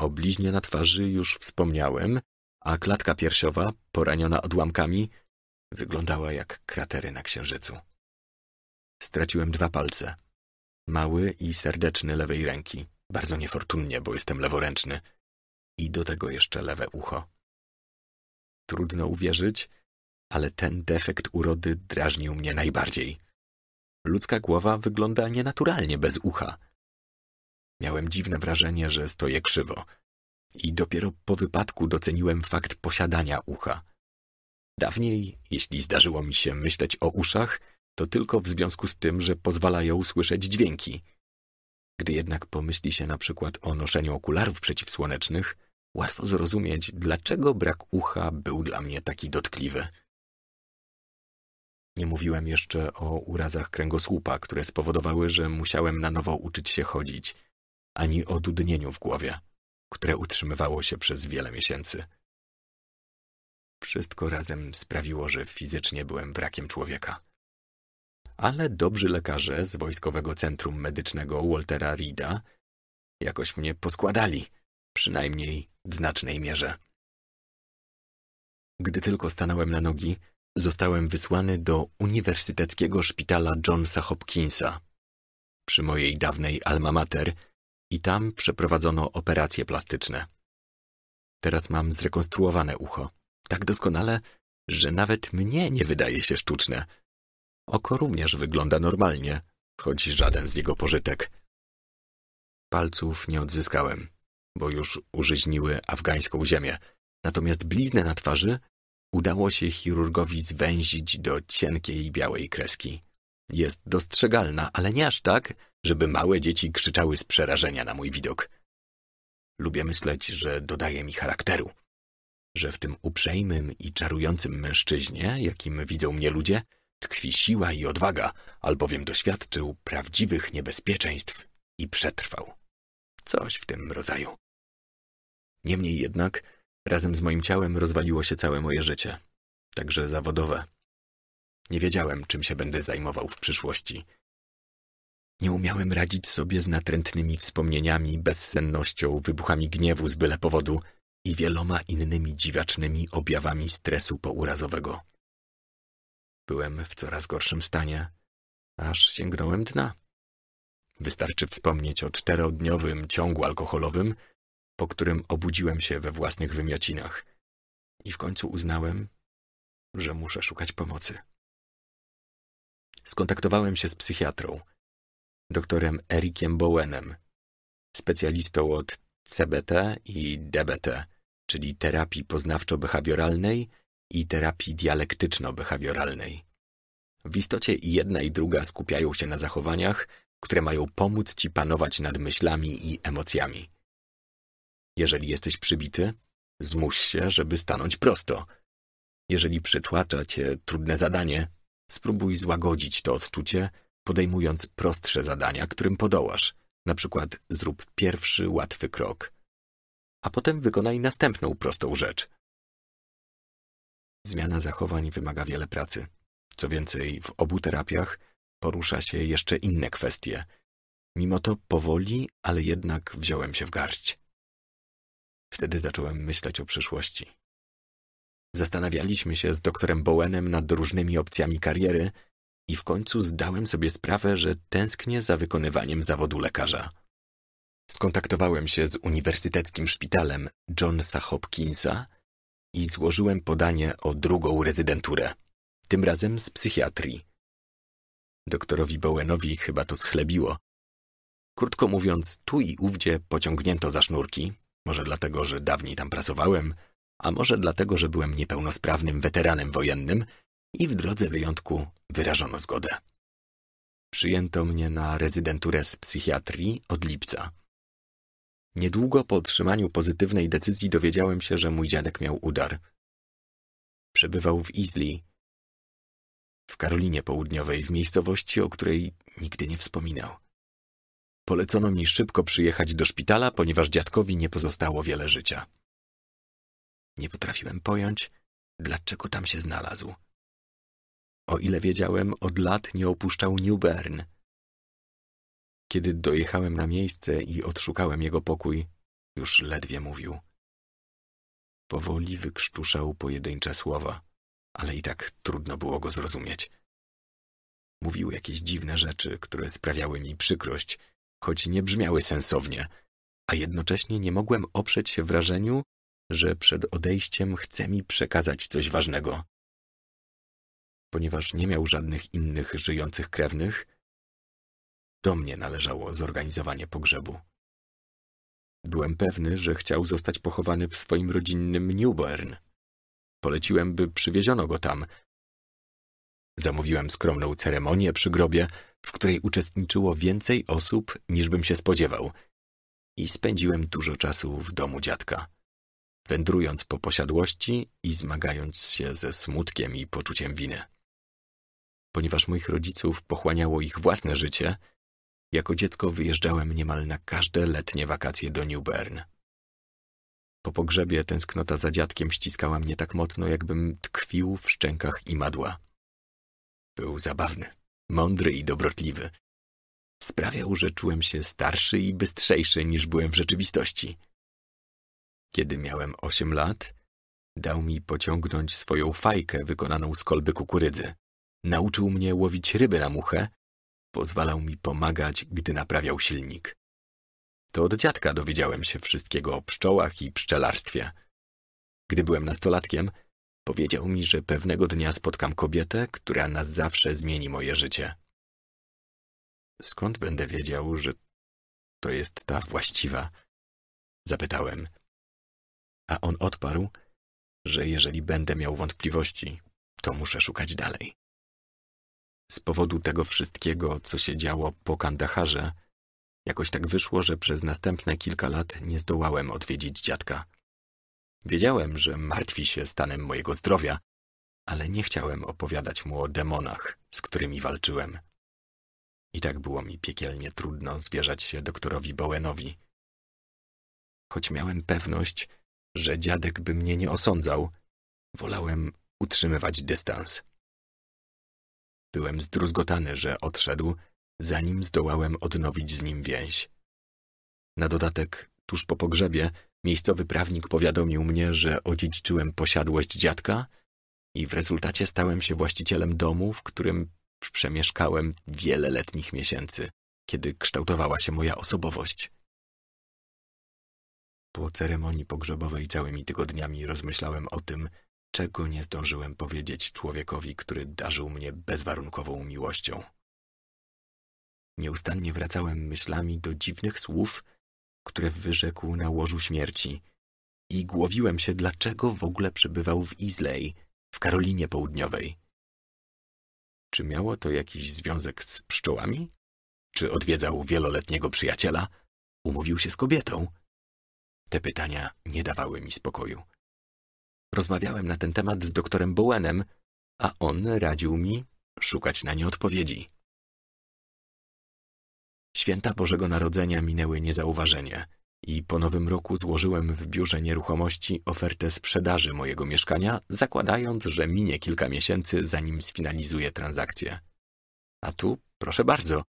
O bliźnie na twarzy już wspomniałem, a klatka piersiowa, poraniona odłamkami, wyglądała jak kratery na księżycu. Straciłem dwa palce. Mały i serdeczny lewej ręki. Bardzo niefortunnie, bo jestem leworęczny. I do tego jeszcze lewe ucho. Trudno uwierzyć, ale ten defekt urody drażnił mnie najbardziej. Ludzka głowa wygląda nienaturalnie bez ucha. Miałem dziwne wrażenie, że stoję krzywo. I dopiero po wypadku doceniłem fakt posiadania ucha. Dawniej, jeśli zdarzyło mi się myśleć o uszach, to tylko w związku z tym, że pozwalają usłyszeć dźwięki. Gdy jednak pomyśli się na przykład o noszeniu okularów przeciwsłonecznych, łatwo zrozumieć, dlaczego brak ucha był dla mnie taki dotkliwy. Nie mówiłem jeszcze o urazach kręgosłupa, które spowodowały, że musiałem na nowo uczyć się chodzić, ani o dudnieniu w głowie, które utrzymywało się przez wiele miesięcy. Wszystko razem sprawiło, że fizycznie byłem brakiem człowieka. Ale dobrzy lekarze z Wojskowego Centrum Medycznego Waltera Reeda jakoś mnie poskładali, przynajmniej w znacznej mierze. Gdy tylko stanąłem na nogi, Zostałem wysłany do Uniwersyteckiego Szpitala Johnsa Hopkinsa przy mojej dawnej alma mater i tam przeprowadzono operacje plastyczne. Teraz mam zrekonstruowane ucho, tak doskonale, że nawet mnie nie wydaje się sztuczne. Oko również wygląda normalnie, choć żaden z jego pożytek. Palców nie odzyskałem, bo już użyźniły afgańską ziemię, natomiast bliznę na twarzy Udało się chirurgowi zwęzić do cienkiej białej kreski. Jest dostrzegalna, ale nie aż tak, żeby małe dzieci krzyczały z przerażenia na mój widok. Lubię myśleć, że dodaje mi charakteru, że w tym uprzejmym i czarującym mężczyźnie, jakim widzą mnie ludzie, tkwi siła i odwaga, albowiem doświadczył prawdziwych niebezpieczeństw i przetrwał. Coś w tym rodzaju. Niemniej jednak Razem z moim ciałem rozwaliło się całe moje życie, także zawodowe. Nie wiedziałem, czym się będę zajmował w przyszłości. Nie umiałem radzić sobie z natrętnymi wspomnieniami, bezsennością, wybuchami gniewu z byle powodu i wieloma innymi dziwacznymi objawami stresu pourazowego. Byłem w coraz gorszym stanie, aż sięgnąłem dna. Wystarczy wspomnieć o czterodniowym ciągu alkoholowym, po którym obudziłem się we własnych wymiocinach. I w końcu uznałem, że muszę szukać pomocy. Skontaktowałem się z psychiatrą, doktorem Erikiem Bowenem, specjalistą od CBT i DBT, czyli terapii poznawczo-behawioralnej i terapii dialektyczno-behawioralnej. W istocie jedna i druga skupiają się na zachowaniach, które mają pomóc ci panować nad myślami i emocjami. Jeżeli jesteś przybity, zmuś się, żeby stanąć prosto. Jeżeli przytłacza cię trudne zadanie, spróbuj złagodzić to odczucie, podejmując prostsze zadania, którym podołasz. Na przykład zrób pierwszy łatwy krok, a potem wykonaj następną prostą rzecz. Zmiana zachowań wymaga wiele pracy. Co więcej, w obu terapiach porusza się jeszcze inne kwestie. Mimo to powoli, ale jednak wziąłem się w garść. Wtedy zacząłem myśleć o przyszłości. Zastanawialiśmy się z doktorem Bowenem nad różnymi opcjami kariery i w końcu zdałem sobie sprawę, że tęsknię za wykonywaniem zawodu lekarza. Skontaktowałem się z uniwersyteckim szpitalem Johnsa Hopkinsa i złożyłem podanie o drugą rezydenturę, tym razem z psychiatrii. Doktorowi Bowenowi chyba to schlebiło. Krótko mówiąc, tu i ówdzie pociągnięto za sznurki, może dlatego, że dawniej tam pracowałem, a może dlatego, że byłem niepełnosprawnym weteranem wojennym i w drodze wyjątku wyrażono zgodę. Przyjęto mnie na rezydenturę z psychiatrii od lipca. Niedługo po otrzymaniu pozytywnej decyzji dowiedziałem się, że mój dziadek miał udar. Przebywał w Izli, w Karolinie Południowej, w miejscowości, o której nigdy nie wspominał. Polecono mi szybko przyjechać do szpitala, ponieważ dziadkowi nie pozostało wiele życia. Nie potrafiłem pojąć, dlaczego tam się znalazł. O ile wiedziałem, od lat nie opuszczał New Bern. Kiedy dojechałem na miejsce i odszukałem jego pokój, już ledwie mówił. Powoli wykrztuszał pojedyncze słowa, ale i tak trudno było go zrozumieć. Mówił jakieś dziwne rzeczy, które sprawiały mi przykrość choć nie brzmiały sensownie, a jednocześnie nie mogłem oprzeć się wrażeniu, że przed odejściem chce mi przekazać coś ważnego. Ponieważ nie miał żadnych innych żyjących krewnych, do mnie należało zorganizowanie pogrzebu. Byłem pewny, że chciał zostać pochowany w swoim rodzinnym Newbern. Poleciłem, by przywieziono go tam. Zamówiłem skromną ceremonię przy grobie, w której uczestniczyło więcej osób niż bym się spodziewał i spędziłem dużo czasu w domu dziadka, wędrując po posiadłości i zmagając się ze smutkiem i poczuciem winy. Ponieważ moich rodziców pochłaniało ich własne życie, jako dziecko wyjeżdżałem niemal na każde letnie wakacje do New Bern. Po pogrzebie tęsknota za dziadkiem ściskała mnie tak mocno, jakbym tkwił w szczękach i madła. Był zabawny mądry i dobrotliwy. Sprawiał, że czułem się starszy i bystrzejszy niż byłem w rzeczywistości. Kiedy miałem osiem lat, dał mi pociągnąć swoją fajkę wykonaną z kolby kukurydzy. Nauczył mnie łowić ryby na muchę, pozwalał mi pomagać, gdy naprawiał silnik. To od dziadka dowiedziałem się wszystkiego o pszczołach i pszczelarstwie. Gdy byłem nastolatkiem, Powiedział mi, że pewnego dnia spotkam kobietę, która na zawsze zmieni moje życie. Skąd będę wiedział, że to jest ta właściwa? Zapytałem. A on odparł, że jeżeli będę miał wątpliwości, to muszę szukać dalej. Z powodu tego wszystkiego, co się działo po Kandaharze, jakoś tak wyszło, że przez następne kilka lat nie zdołałem odwiedzić dziadka. Wiedziałem, że martwi się stanem mojego zdrowia, ale nie chciałem opowiadać mu o demonach, z którymi walczyłem. I tak było mi piekielnie trudno zwierzać się doktorowi Bowenowi. Choć miałem pewność, że dziadek by mnie nie osądzał, wolałem utrzymywać dystans. Byłem zdruzgotany, że odszedł, zanim zdołałem odnowić z nim więź. Na dodatek, tuż po pogrzebie, Miejscowy prawnik powiadomił mnie, że odziedziczyłem posiadłość dziadka i w rezultacie stałem się właścicielem domu, w którym przemieszkałem wiele letnich miesięcy, kiedy kształtowała się moja osobowość. Po ceremonii pogrzebowej całymi tygodniami rozmyślałem o tym, czego nie zdążyłem powiedzieć człowiekowi, który darzył mnie bezwarunkową miłością. Nieustannie wracałem myślami do dziwnych słów, które wyrzekł na łożu śmierci. I głowiłem się, dlaczego w ogóle przebywał w Islay, w Karolinie Południowej. Czy miało to jakiś związek z pszczołami? Czy odwiedzał wieloletniego przyjaciela? Umówił się z kobietą? Te pytania nie dawały mi spokoju. Rozmawiałem na ten temat z doktorem Bowenem, a on radził mi szukać na nie odpowiedzi. Święta Bożego Narodzenia minęły niezauważenie i po nowym roku złożyłem w biurze nieruchomości ofertę sprzedaży mojego mieszkania, zakładając, że minie kilka miesięcy, zanim sfinalizuję transakcję. A tu, proszę bardzo,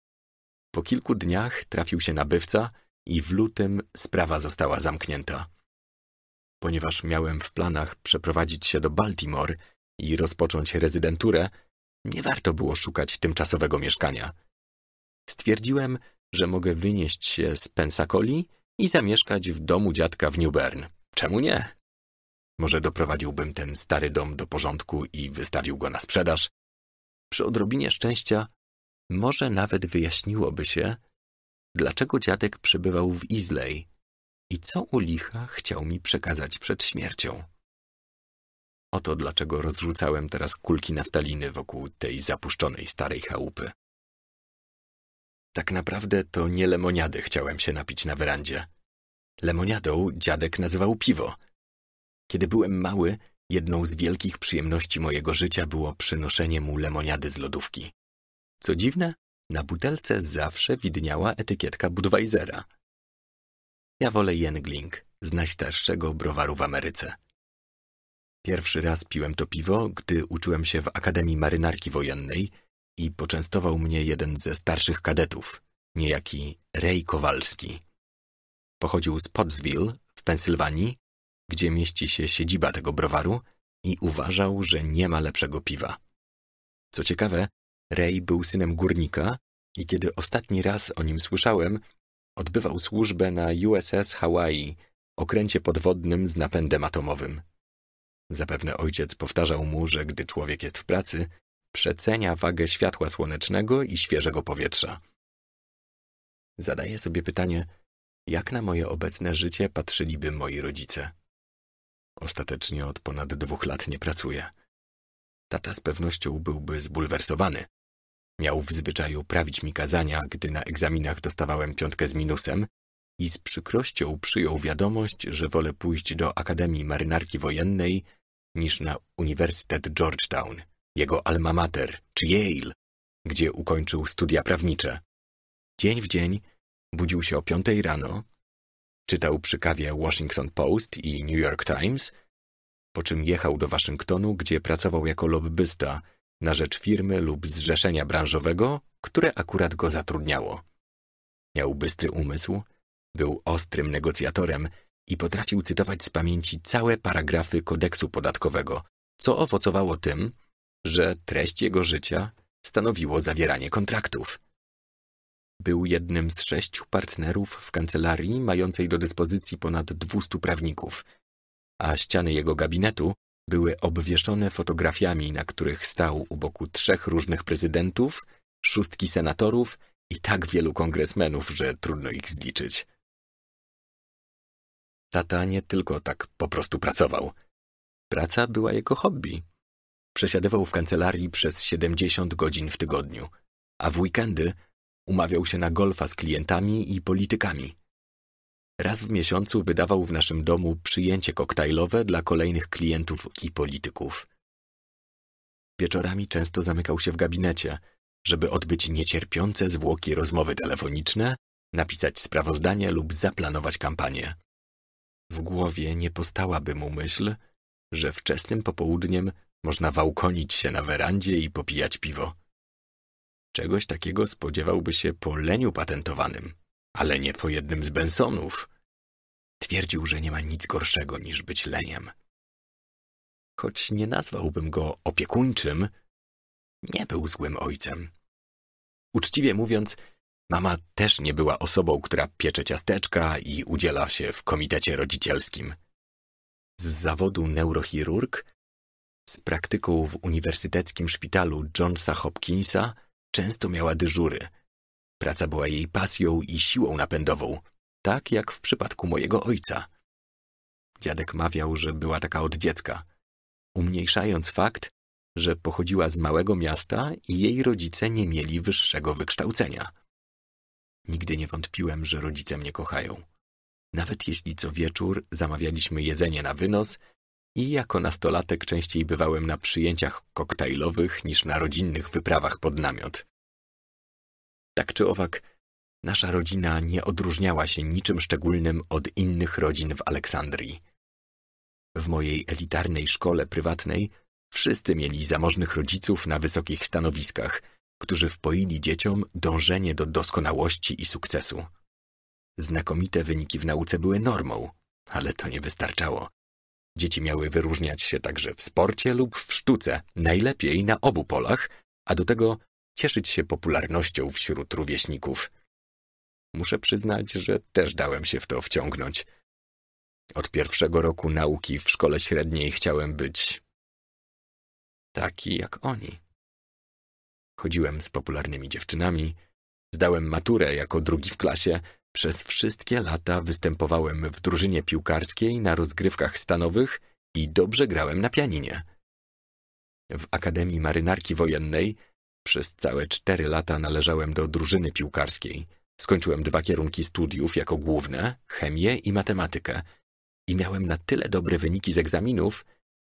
po kilku dniach trafił się nabywca i w lutym sprawa została zamknięta. Ponieważ miałem w planach przeprowadzić się do Baltimore i rozpocząć rezydenturę, nie warto było szukać tymczasowego mieszkania. Stwierdziłem, że mogę wynieść się z Pensacoli i zamieszkać w domu dziadka w Newbern. Czemu nie? Może doprowadziłbym ten stary dom do porządku i wystawił go na sprzedaż? Przy odrobinie szczęścia może nawet wyjaśniłoby się, dlaczego dziadek przebywał w Islay i co u licha chciał mi przekazać przed śmiercią. Oto dlaczego rozrzucałem teraz kulki naftaliny wokół tej zapuszczonej starej chałupy. Tak naprawdę to nie lemoniady chciałem się napić na werandzie. Lemoniadą dziadek nazywał piwo. Kiedy byłem mały, jedną z wielkich przyjemności mojego życia było przynoszenie mu lemoniady z lodówki. Co dziwne, na butelce zawsze widniała etykietka Budweisera. Ja wolę Jengling, z najstarszego browaru w Ameryce. Pierwszy raz piłem to piwo, gdy uczyłem się w Akademii Marynarki Wojennej – i poczęstował mnie jeden ze starszych kadetów, niejaki Rej Kowalski. Pochodził z Pottsville w Pensylwanii, gdzie mieści się siedziba tego browaru i uważał, że nie ma lepszego piwa. Co ciekawe, Rej był synem górnika i kiedy ostatni raz o nim słyszałem, odbywał służbę na USS Hawaii, okręcie podwodnym z napędem atomowym. Zapewne ojciec powtarzał mu, że gdy człowiek jest w pracy, przecenia wagę światła słonecznego i świeżego powietrza. Zadaję sobie pytanie, jak na moje obecne życie patrzyliby moi rodzice. Ostatecznie od ponad dwóch lat nie pracuję. Tata z pewnością byłby zbulwersowany. Miał w zwyczaju prawić mi kazania, gdy na egzaminach dostawałem piątkę z minusem i z przykrością przyjął wiadomość, że wolę pójść do Akademii Marynarki Wojennej niż na Uniwersytet Georgetown jego alma mater, czy Yale, gdzie ukończył studia prawnicze. Dzień w dzień budził się o piątej rano, czytał przy kawie Washington Post i New York Times, po czym jechał do Waszyngtonu, gdzie pracował jako lobbysta na rzecz firmy lub zrzeszenia branżowego, które akurat go zatrudniało. Miał bystry umysł, był ostrym negocjatorem i potrafił cytować z pamięci całe paragrafy kodeksu podatkowego, co owocowało tym, że treść jego życia stanowiło zawieranie kontraktów. Był jednym z sześciu partnerów w kancelarii mającej do dyspozycji ponad dwustu prawników, a ściany jego gabinetu były obwieszone fotografiami, na których stał u boku trzech różnych prezydentów, szóstki senatorów i tak wielu kongresmenów, że trudno ich zliczyć. Tata nie tylko tak po prostu pracował. Praca była jego hobby. Przesiadywał w kancelarii przez 70 godzin w tygodniu, a w weekendy umawiał się na golfa z klientami i politykami. Raz w miesiącu wydawał w naszym domu przyjęcie koktajlowe dla kolejnych klientów i polityków. Wieczorami często zamykał się w gabinecie, żeby odbyć niecierpiące zwłoki rozmowy telefoniczne, napisać sprawozdanie lub zaplanować kampanię. W głowie nie postałaby mu myśl, że wczesnym popołudniem można wałkonić się na werandzie i popijać piwo. Czegoś takiego spodziewałby się po leniu patentowanym, ale nie po jednym z Bensonów. Twierdził, że nie ma nic gorszego niż być leniem. Choć nie nazwałbym go opiekuńczym, nie był złym ojcem. Uczciwie mówiąc, mama też nie była osobą, która piecze ciasteczka i udziela się w komitecie rodzicielskim. Z zawodu neurochirurg z praktyką w uniwersyteckim szpitalu Johnsa Hopkinsa często miała dyżury. Praca była jej pasją i siłą napędową, tak jak w przypadku mojego ojca. Dziadek mawiał, że była taka od dziecka, umniejszając fakt, że pochodziła z małego miasta i jej rodzice nie mieli wyższego wykształcenia. Nigdy nie wątpiłem, że rodzice mnie kochają. Nawet jeśli co wieczór zamawialiśmy jedzenie na wynos i jako nastolatek częściej bywałem na przyjęciach koktajlowych niż na rodzinnych wyprawach pod namiot. Tak czy owak, nasza rodzina nie odróżniała się niczym szczególnym od innych rodzin w Aleksandrii. W mojej elitarnej szkole prywatnej wszyscy mieli zamożnych rodziców na wysokich stanowiskach, którzy wpoili dzieciom dążenie do doskonałości i sukcesu. Znakomite wyniki w nauce były normą, ale to nie wystarczało. Dzieci miały wyróżniać się także w sporcie lub w sztuce, najlepiej na obu polach, a do tego cieszyć się popularnością wśród rówieśników. Muszę przyznać, że też dałem się w to wciągnąć. Od pierwszego roku nauki w szkole średniej chciałem być taki jak oni. Chodziłem z popularnymi dziewczynami, zdałem maturę jako drugi w klasie przez wszystkie lata występowałem w drużynie piłkarskiej na rozgrywkach stanowych i dobrze grałem na pianinie. W Akademii Marynarki Wojennej przez całe cztery lata należałem do drużyny piłkarskiej. Skończyłem dwa kierunki studiów jako główne, chemię i matematykę. I miałem na tyle dobre wyniki z egzaminów,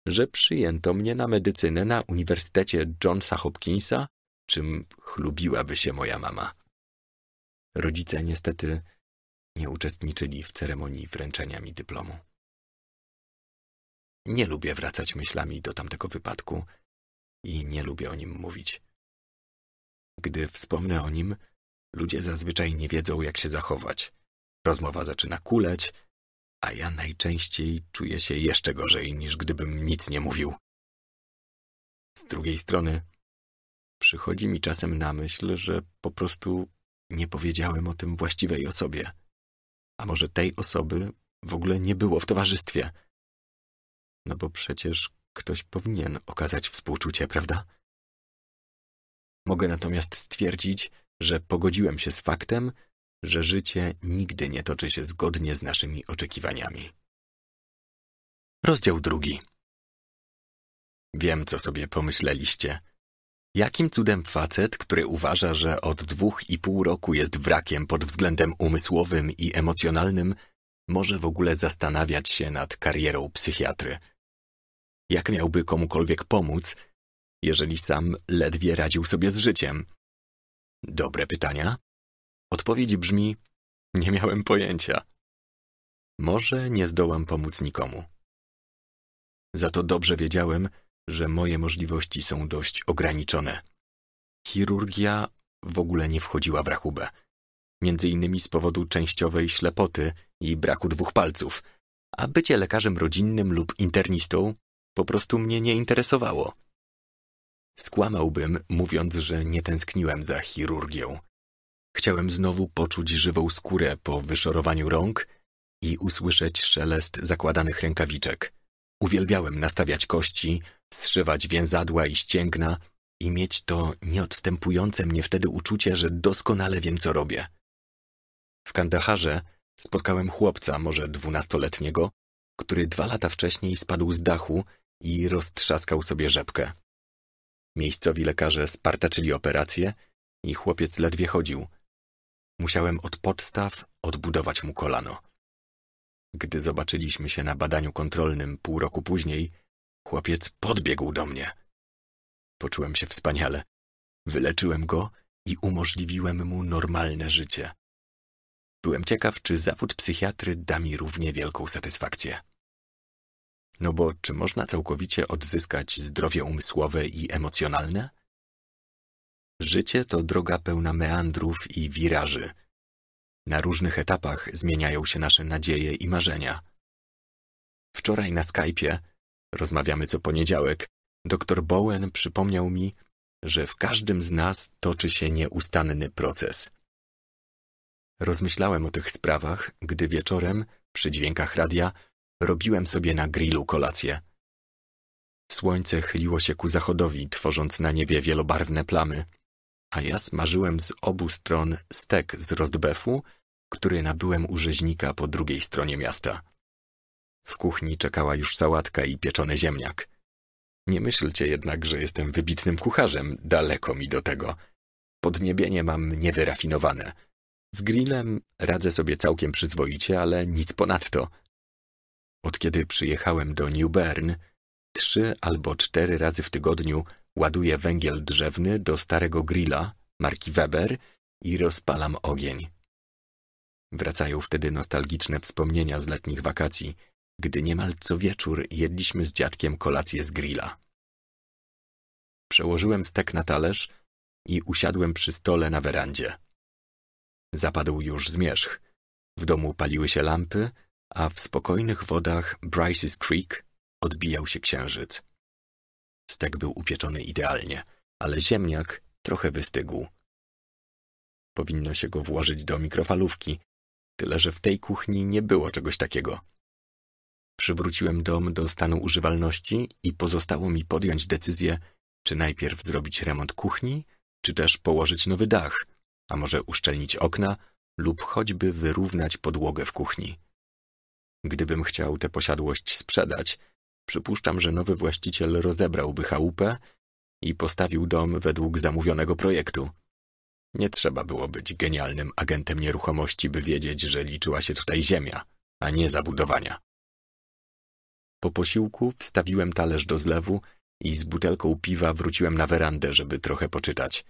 że przyjęto mnie na medycynę na Uniwersytecie Johnsa Hopkinsa, czym chlubiłaby się moja mama. Rodzice niestety nie uczestniczyli w ceremonii wręczenia mi dyplomu. Nie lubię wracać myślami do tamtego wypadku i nie lubię o nim mówić. Gdy wspomnę o nim, ludzie zazwyczaj nie wiedzą, jak się zachować. Rozmowa zaczyna kuleć, a ja najczęściej czuję się jeszcze gorzej, niż gdybym nic nie mówił. Z drugiej strony, przychodzi mi czasem na myśl, że po prostu nie powiedziałem o tym właściwej osobie. A może tej osoby w ogóle nie było w towarzystwie? No bo przecież ktoś powinien okazać współczucie, prawda? Mogę natomiast stwierdzić, że pogodziłem się z faktem, że życie nigdy nie toczy się zgodnie z naszymi oczekiwaniami. Rozdział drugi. Wiem, co sobie pomyśleliście. Jakim cudem facet, który uważa, że od dwóch i pół roku jest wrakiem pod względem umysłowym i emocjonalnym, może w ogóle zastanawiać się nad karierą psychiatry? Jak miałby komukolwiek pomóc, jeżeli sam ledwie radził sobie z życiem? Dobre pytania? Odpowiedź brzmi: Nie miałem pojęcia. Może nie zdołam pomóc nikomu. Za to dobrze wiedziałem, że moje możliwości są dość ograniczone. Chirurgia w ogóle nie wchodziła w rachubę. Między innymi z powodu częściowej ślepoty i braku dwóch palców, a bycie lekarzem rodzinnym lub internistą po prostu mnie nie interesowało. Skłamałbym, mówiąc, że nie tęskniłem za chirurgią. Chciałem znowu poczuć żywą skórę po wyszorowaniu rąk i usłyszeć szelest zakładanych rękawiczek. Uwielbiałem nastawiać kości, zszywać więzadła i ścięgna i mieć to nieodstępujące mnie wtedy uczucie, że doskonale wiem, co robię. W Kandaharze spotkałem chłopca, może dwunastoletniego, który dwa lata wcześniej spadł z dachu i roztrzaskał sobie rzepkę. Miejscowi lekarze spartaczyli operację i chłopiec ledwie chodził. Musiałem od podstaw odbudować mu kolano. Gdy zobaczyliśmy się na badaniu kontrolnym pół roku później, chłopiec podbiegł do mnie. Poczułem się wspaniale. Wyleczyłem go i umożliwiłem mu normalne życie. Byłem ciekaw, czy zawód psychiatry da mi równie wielką satysfakcję. No bo czy można całkowicie odzyskać zdrowie umysłowe i emocjonalne? Życie to droga pełna meandrów i wiraży – na różnych etapach zmieniają się nasze nadzieje i marzenia. Wczoraj na Skype'ie, rozmawiamy co poniedziałek, dr Bowen przypomniał mi, że w każdym z nas toczy się nieustanny proces. Rozmyślałem o tych sprawach, gdy wieczorem, przy dźwiękach radia, robiłem sobie na grillu kolację. Słońce chyliło się ku zachodowi, tworząc na niebie wielobarwne plamy, a ja smażyłem z obu stron stek z rostbefu który nabyłem u rzeźnika po drugiej stronie miasta. W kuchni czekała już sałatka i pieczony ziemniak. Nie myślcie jednak, że jestem wybitnym kucharzem, daleko mi do tego. Podniebienie mam niewyrafinowane. Z grillem radzę sobie całkiem przyzwoicie, ale nic ponadto. Od kiedy przyjechałem do New Bern, trzy albo cztery razy w tygodniu ładuję węgiel drzewny do starego grilla marki Weber i rozpalam ogień. Wracają wtedy nostalgiczne wspomnienia z letnich wakacji, gdy niemal co wieczór jedliśmy z dziadkiem kolację z grilla. Przełożyłem stek na talerz i usiadłem przy stole na werandzie. Zapadł już zmierzch. W domu paliły się lampy, a w spokojnych wodach Bryce's Creek odbijał się księżyc. Stek był upieczony idealnie, ale ziemniak trochę wystygł. Powinno się go włożyć do mikrofalówki, tyle że w tej kuchni nie było czegoś takiego. Przywróciłem dom do stanu używalności i pozostało mi podjąć decyzję, czy najpierw zrobić remont kuchni, czy też położyć nowy dach, a może uszczelnić okna lub choćby wyrównać podłogę w kuchni. Gdybym chciał tę posiadłość sprzedać, przypuszczam, że nowy właściciel rozebrałby chałupę i postawił dom według zamówionego projektu. Nie trzeba było być genialnym agentem nieruchomości, by wiedzieć, że liczyła się tutaj ziemia, a nie zabudowania. Po posiłku wstawiłem talerz do zlewu i z butelką piwa wróciłem na werandę, żeby trochę poczytać.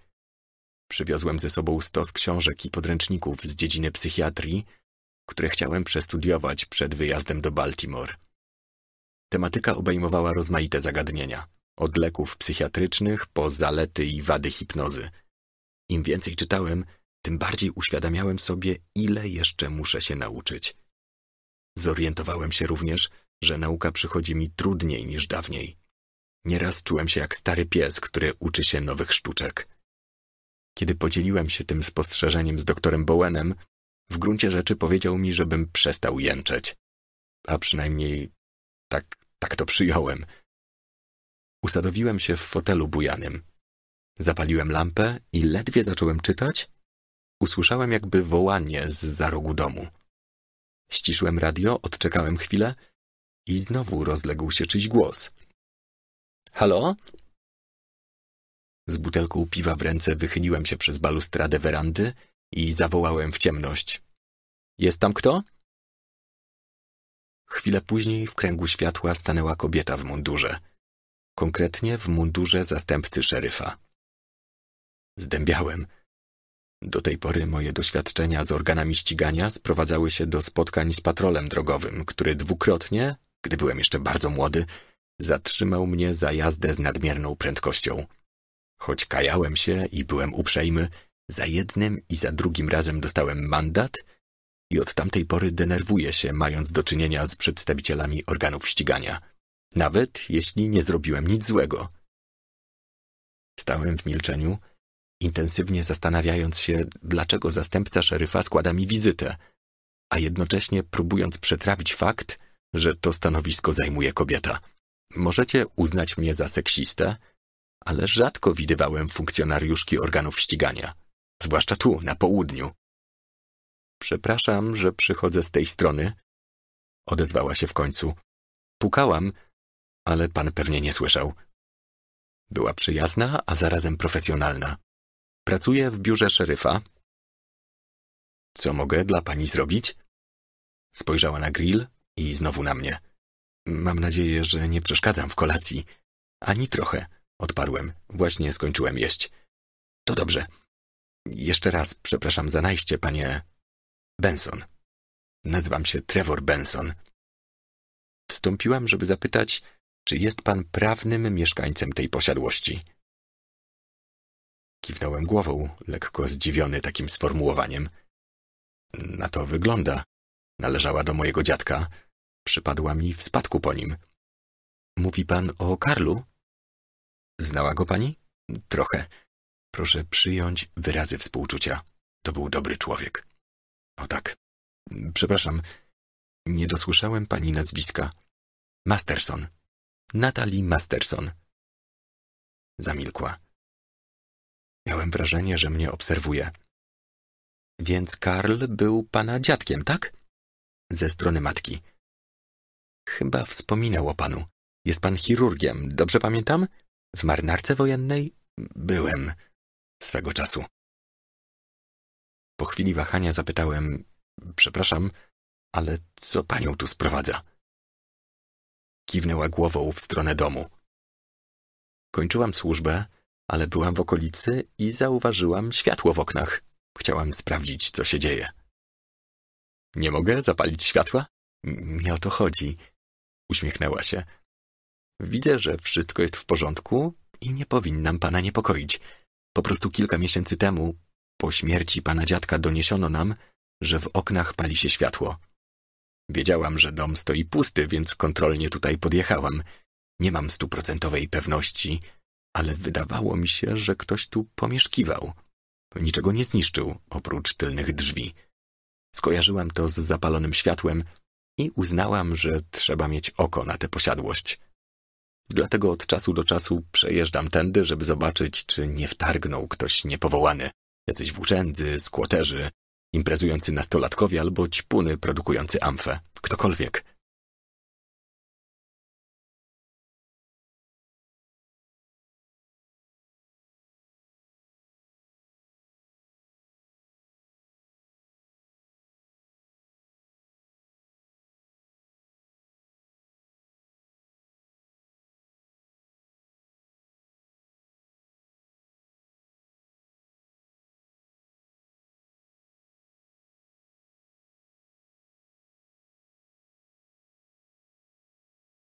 Przywiozłem ze sobą stos książek i podręczników z dziedziny psychiatrii, które chciałem przestudiować przed wyjazdem do Baltimore. Tematyka obejmowała rozmaite zagadnienia, od leków psychiatrycznych po zalety i wady hipnozy – im więcej czytałem, tym bardziej uświadamiałem sobie, ile jeszcze muszę się nauczyć. Zorientowałem się również, że nauka przychodzi mi trudniej niż dawniej. Nieraz czułem się jak stary pies, który uczy się nowych sztuczek. Kiedy podzieliłem się tym spostrzeżeniem z doktorem Bowenem, w gruncie rzeczy powiedział mi, żebym przestał jęczeć. A przynajmniej tak, tak to przyjąłem. Usadowiłem się w fotelu bujanym. Zapaliłem lampę i ledwie zacząłem czytać, usłyszałem jakby wołanie z za rogu domu. Ściszyłem radio, odczekałem chwilę i znowu rozległ się czyś głos. Halo? Z butelką piwa w ręce wychyliłem się przez balustradę werandy i zawołałem w ciemność. Jest tam kto? Chwilę później w kręgu światła stanęła kobieta w mundurze. Konkretnie w mundurze zastępcy szeryfa zdębiałem. Do tej pory moje doświadczenia z organami ścigania sprowadzały się do spotkań z patrolem drogowym, który dwukrotnie, gdy byłem jeszcze bardzo młody, zatrzymał mnie za jazdę z nadmierną prędkością. Choć kajałem się i byłem uprzejmy, za jednym i za drugim razem dostałem mandat i od tamtej pory denerwuję się, mając do czynienia z przedstawicielami organów ścigania, nawet jeśli nie zrobiłem nic złego. Stałem w milczeniu, intensywnie zastanawiając się, dlaczego zastępca szeryfa składa mi wizytę, a jednocześnie próbując przetrawić fakt, że to stanowisko zajmuje kobieta. Możecie uznać mnie za seksistę, ale rzadko widywałem funkcjonariuszki organów ścigania, zwłaszcza tu, na południu. Przepraszam, że przychodzę z tej strony, odezwała się w końcu. Pukałam, ale pan pewnie nie słyszał. Była przyjazna, a zarazem profesjonalna. Pracuję w biurze szeryfa. Co mogę dla pani zrobić? Spojrzała na grill i znowu na mnie. Mam nadzieję, że nie przeszkadzam w kolacji. Ani trochę, odparłem. Właśnie skończyłem jeść. To dobrze. Jeszcze raz przepraszam za najście, panie Benson. Nazywam się Trevor Benson. Wstąpiłem, żeby zapytać, czy jest pan prawnym mieszkańcem tej posiadłości. Kiwnąłem głową, lekko zdziwiony takim sformułowaniem. Na to wygląda. Należała do mojego dziadka. Przypadła mi w spadku po nim. Mówi pan o Karlu? Znała go pani? Trochę. Proszę przyjąć wyrazy współczucia. To był dobry człowiek. O tak. Przepraszam, nie dosłyszałem pani nazwiska. Masterson. Natalie Masterson. Zamilkła. Miałem wrażenie, że mnie obserwuje. Więc Karl był pana dziadkiem, tak? Ze strony matki. Chyba wspominał o panu. Jest pan chirurgiem, dobrze pamiętam? W marynarce wojennej? Byłem. Swego czasu. Po chwili wahania zapytałem, przepraszam, ale co panią tu sprowadza? Kiwnęła głową w stronę domu. Kończyłam służbę, ale byłam w okolicy i zauważyłam światło w oknach. Chciałam sprawdzić, co się dzieje. Nie mogę zapalić światła? Nie o to chodzi. Uśmiechnęła się. Widzę, że wszystko jest w porządku i nie powinnam pana niepokoić. Po prostu kilka miesięcy temu, po śmierci pana dziadka, doniesiono nam, że w oknach pali się światło. Wiedziałam, że dom stoi pusty, więc kontrolnie tutaj podjechałam. Nie mam stuprocentowej pewności, ale wydawało mi się, że ktoś tu pomieszkiwał. Niczego nie zniszczył, oprócz tylnych drzwi. Skojarzyłam to z zapalonym światłem i uznałam, że trzeba mieć oko na tę posiadłość. Dlatego od czasu do czasu przejeżdżam tędy, żeby zobaczyć, czy nie wtargnął ktoś niepowołany. Jacyś włóczędzy, skłoterzy, imprezujący nastolatkowie albo ćpuny produkujący amfę. Ktokolwiek.